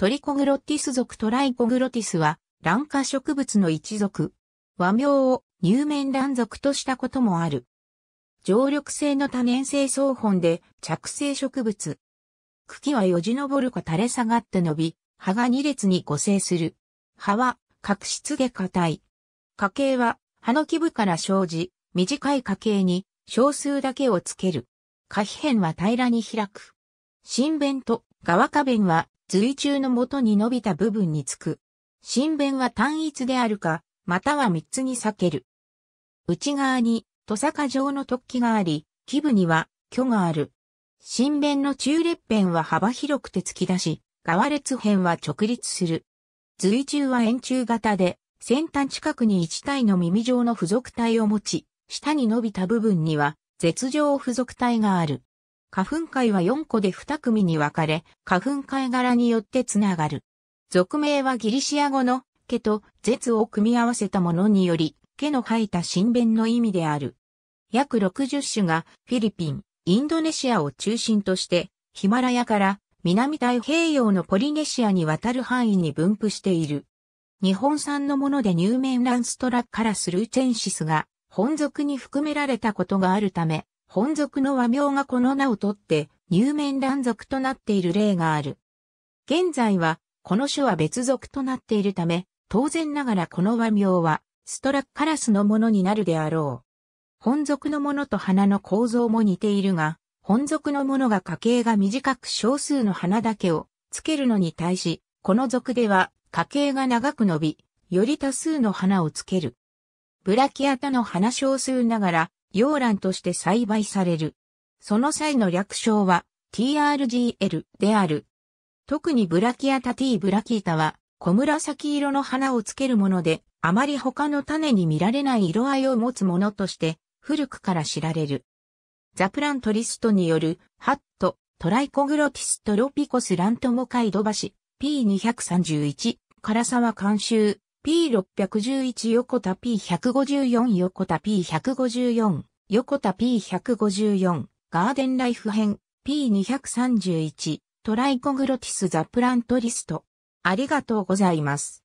トリコグロティス属トライコグロティスは、卵化植物の一族。和名を乳面卵属としたこともある。常緑性の多年生草本で着生植物。茎はよじ登るか垂れ下がって伸び、葉が2列に固生する。葉は角質で硬い。花茎は葉の基部から生じ、短い花茎に少数だけをつける。花皮片は平らに開く。新弁と側花弁は髄中の元に伸びた部分につく。心弁は単一であるか、または三つに裂ける。内側に、土坂状の突起があり、基部には、虚がある。心弁の中裂片は幅広くて突き出し、側裂片は直立する。髄中は円柱型で、先端近くに1体の耳状の付属体を持ち、下に伸びた部分には、絶状付属体がある。花粉会は4個で2組に分かれ、花粉会柄によってつながる。俗名はギリシア語の、毛と、舌を組み合わせたものにより、毛の生えた新弁の意味である。約60種がフィリピン、インドネシアを中心として、ヒマラヤから南太平洋のポリネシアに渡る範囲に分布している。日本産のもので入面ランストラッカラスルーチェンシスが本属に含められたことがあるため、本族の和名がこの名をとって、入面断族となっている例がある。現在は、この種は別族となっているため、当然ながらこの和名は、ストラッカラスのものになるであろう。本族のものと花の構造も似ているが、本族のものが家系が短く少数の花だけをつけるのに対し、この族では家系が長く伸び、より多数の花をつける。ブラキアタの花少数ながら、洋蘭として栽培される。その際の略称は TRGL である。特にブラキアタティブラキータは小紫色の花をつけるもので、あまり他の種に見られない色合いを持つものとして古くから知られる。ザプラントリストによるハット、トライコグロティストロピコスラントモカイドバシ P231 唐沢監修 P611 横田 P154 横田 P154 横田 P154 ガーデンライフ編 P231 トライコグロティスザプラントリストありがとうございます。